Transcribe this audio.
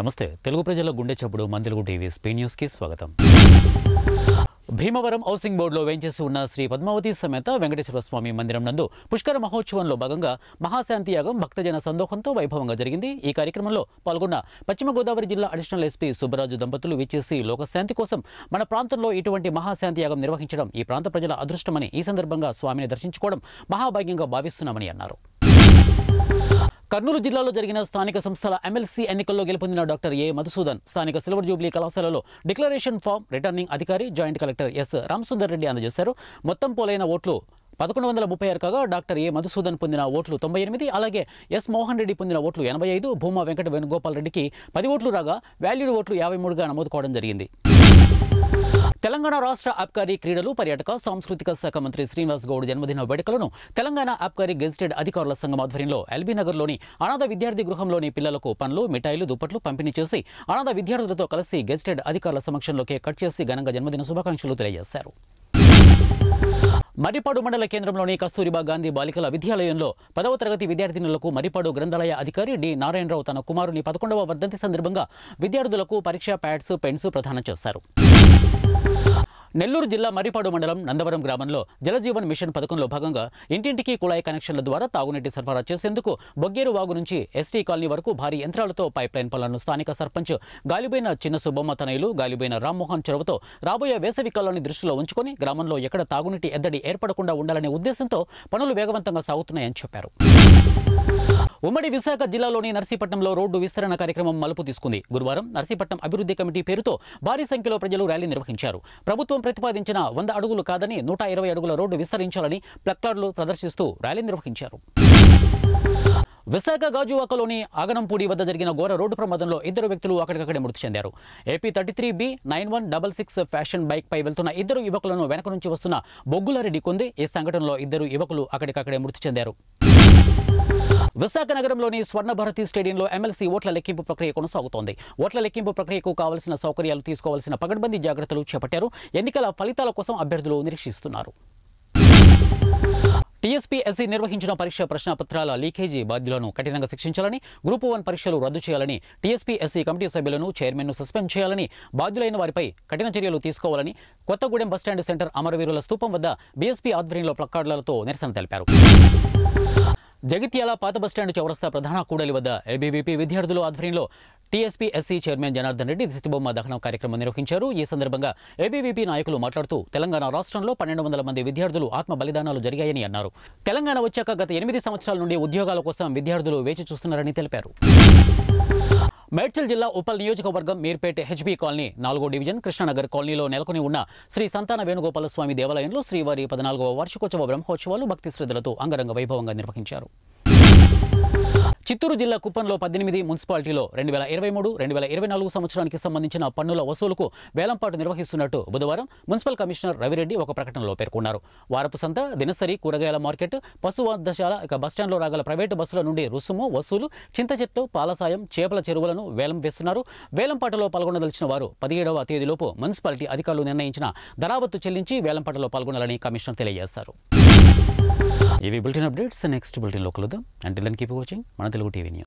నమస్తే తెలుగు ప్రజల గుండె చప్పుడు మందిలుగు టీవీ స్పీడ్ న్యూస్కి స్వాగతం భీమవరం హౌసింగ్ బోర్డులో వేయించేసి ఉన్న శ్రీ పద్మావతి సమేత వెంకటేశ్వర స్వామి మందిరం నందు పుష్కర మహోత్సవంలో భాగంగా మహాశాంతి యాగం భక్తజన సందోహంతో వైభవంగా జరిగింది ఈ కార్యక్రమంలో పాల్గొన్న పశ్చిమ గోదావరి జిల్లా అడిషనల్ ఎస్పీ సుబ్బరాజు దంపతులు విచ్చేసి లోకశాంతి కోసం మన ప్రాంతంలో ఇటువంటి మహాశాంతి యాగం నిర్వహించడం ఈ ప్రాంత ప్రజల అదృష్టమని ఈ సందర్భంగా స్వామిని దర్శించుకోవడం మహాభాగ్యంగా భావిస్తున్నామని అన్నారు కర్నూలు జిల్లాలో జరిగిన స్థానిక సంస్థల ఎమ్మెల్సీ ఎన్నికల్లో గెలుపొందిన డాక్టర్ ఏ మధుసూదన్ స్థానిక సిల్వర్ జూబ్లీ కళాశాలలో డిక్లరేషన్ ఫామ్ రిటర్నింగ్ అధికారి joint collector S Ramasundar Reddy అందజేశారు మొత్తం పోలైన ఓట్లు పదకొండు వందల ముప్పై ఆరు కాగా డాక్టర్ ఏ మధుసూదన్ పొందిన ఓట్లు తొంభై ఎనిమిది అలాగే ఎస్ మోహన్ రెడ్డి పొందిన ఓట్లు ఎనభై ఐదు భూమా వెంకట వేణుగోపాల్ రెడ్డికి పది ఓట్లు రాగా వాల్యూడ్ ఓట్లు యాభై మూడుగా నమోదు కావడం జరిగింది తెలంగాణ రాష్ట్ర అబ్కారీ క్రీడలు పర్యాటక సాంస్కృతిక శాఖ మంత్రి శ్రీనివాస్ గౌడ్ జన్మదిన వేడుకలను తెలంగాణ అబ్కారీ గెజిటెడ్ అధికారుల సంఘం ఆధ్వర్యంలో ఎల్బీ నగర్లోని అనాథ విద్యార్థి గృహంలోని పిల్లలకు పనులు మిఠాయిలు దుప్పట్లు పంపిణీ చేసి అనాథ విద్యార్థులతో కలిసి గెజిటెడ్ అధికారుల సమక్షంలో కేక్ కట్ చేసి ఘనంగా జన్మదిన శుభాకాంక్షలు తెలియజేశారు మరిపాడు మండల కేంద్రంలోని కస్తూరిబా గాంధీ బాలికల విద్యాలయంలో పదవ తరగతి విద్యార్థినులకు మరిపాడు గ్రంథాలయ అధికారి డి నారాయణరావు తన కుమారుని పదకొండవ వర్ధంతి సందర్భంగా విద్యార్థులకు పరీక్షా ప్యాడ్స్ పెన్స్ ప్రదానం చేశారు నెల్లూరు జిల్లా మర్రిపాడు మండలం నందవరం గ్రామంలో జలజీవన్ మిషన్ పథకంలో భాగంగా ఇంటింటికి కుళాయి కనెక్షన్ల ద్వారా తాగునీటి సరఫరా చేసేందుకు బొగ్గేరు వాగు నుంచి ఎస్టీ కాలనీ వరకు భారీ యంత్రాలతో పైప్లైన్ పనులను స్థానిక సర్పంచ్ గాలిబైన చిన్న సుబ్బమ్మ తనయులు గాలిబైన రామ్మోహన్ చొరవతో రాబోయే వేసవి కాలాన్ని దృష్టిలో ఉంచుకొని గ్రామంలో ఎక్కడ తాగునీటి ఎద్దడి ఏర్పడకుండా ఉండాలనే ఉద్దేశంతో పనులు వేగవంతంగా సాగుతున్నాయని చెప్పారు ఉమ్మడి విశాఖ జిల్లాలోని నర్సీపట్నంలో రోడ్డు విస్తరణ కార్యక్రమం మలుపు తీసుకుంది గురువారం నర్సీపట్నం అభివృద్ధి కమిటీ పేరుతో భారీ సంఖ్యలో ప్రజలు ర్యాలీ నిర్వహించారు ప్రభుత్వం ప్రతిపాదించిన వంద అడుగులు కాదని నూట ఇరవై అడుగుల రోడ్డు విస్తరించాలని ప్లక్లాడ్లు ప్రదర్శిస్తూ ర్యాలీ నిర్వహించారు విశాఖ గాజువాకలోని ఆగనంపూడి వద్ద జరిగిన ఘోర రోడ్డు ప్రమాదంలో ఇద్దరు వ్యక్తులు అక్కడికక్కడే మృతి చెందారు AP thirty three B nine one double six fashion bike పై వెళ్తున్న ఇద్దరు యువకులను వెనక నుంచి వస్తున్న బొగ్గులారెడ్డి కొంది ఈ సంఘటనలో ఇద్దరు యువకులు అక్కడికక్కడే మృతి చెందారు విశాఖ నగరంలోని స్వర్ణ భారతి స్టేడియంలో ఎమ్మెల్సీ ఓట్ల లెక్కింపు ప్రక్రియ కొనసాగుతోంది ఓట్ల లెక్కింపు ప్రక్రియకు కావలసిన సౌకర్యాలు తీసుకోవాల్సిన పగడ్బందీ జాగ్రత్తలు చేపట్టారు ఎన్నికల ఫలితాల కోసం అభ్యర్థులు నిరీక్షిస్తున్నారు టీఎస్పీఎస్సీ నిర్వహించిన పరీక్ష ప్రశ్నపత్రాల లీకేజీ బాధ్యులను కఠినంగా శిక్షించాలని గ్రూప్ వన్ పరీక్షలు రద్దు చేయాలని టీఎస్పీఎస్సీ కమిటీ సభ్యులను చైర్మన్ను సస్పెండ్ చేయాలని బాధ్యులైన వారిపై కఠిన చర్యలు తీసుకోవాలని కొత్తగూడెం బస్టాండ్ సెంటర్ అమరవీరుల స్థూపం వద్ద బీఎస్పీ ఆధ్వర్యంలో ప్లకార్డులతో నిరసన తెలిపారు జగిత్యాల పాత బస్టాండ్ చౌరస్తా ప్రధాన కూడలి వద్ద ఏబీవీపీ విద్యార్థులు ఆధ్వర్యంలో TSPSC chairman Janardhan Reddy దిశబొమ్మ దహనం కార్యక్రమం నిర్వహించారు ఈ సందర్భంగా ఏబీవీపీ నాయకులు మాట్లాడుతూ తెలంగాణ రాష్ట్రంలో పన్నెండు వందల మంది విద్యార్థులు ఆత్మ బలిదానాలు జరిగాయని అన్నారు తెలంగాణ వచ్చాక గత ఎనిమిది సంవత్సరాల నుండి ఉద్యోగాల కోసం విద్యార్థులు వేచి చూస్తున్నారని తెలిపారు మేడ్చల్ జిల్లా ఉప నియోజకవర్గం మీర్పేట హెచ్బీ కాలనీ నాలుగో డివిజన్ కృష్ణనగర్ కాలనీలో నెలకొని ఉన్న శ్రీ సంతాన వేణుగోపాల స్వామి దేవాలయంలో శ్రీవారి పద్నాలుగవ వార్షికోత్సవ బ్రహ్మోత్సవాలు భక్తి శ్రద్ధలతో అంగరంగ వైభవంగా నిర్వహించారు చిత్తూరు జిల్లా కుప్పంలో పద్దెనిమిది మున్సిపాలిటీలో రెండు వేల ఇరవై మూడు రెండు వేల ఇరవై నాలుగు సంవత్సరానికి సంబంధించిన పన్నుల వసూలుకు వేలంపాటు నిర్వహిస్తున్నట్టు బుధవారం మున్సిపల్ కమిషనర్ రవిరెడ్డి ఒక ప్రకటనలో పేర్కొన్నారు వారపు సంత దినసరి కూరగాయల మార్కెట్ పశువాదశాల ఇక బస్టాండ్లో రాగల ప్రైవేటు బస్సుల నుండి రుసుము వసూలు చింత పాలసాయం చేపల చెరువులను వేలం వేస్తున్నారు వేలంపాటలో పాల్గొనదలిచిన వారు పదిహేడవ తేదీలోపు మున్సిపాలిటీ అధికారులు నిర్ణయించిన ధరావత్తు చెల్లించి వేలంపాటలో పాల్గొనాలని కమిషనర్ తెలియజేశారు ఇవి బులెటిన్ అప్డేట్స్ నెక్స్ట్ బులెటిన్లో కలుద్దాం అండ్ ఇల్లని కీప్ వాచింగ్ మన తెలుగు టీవీ న్యూస్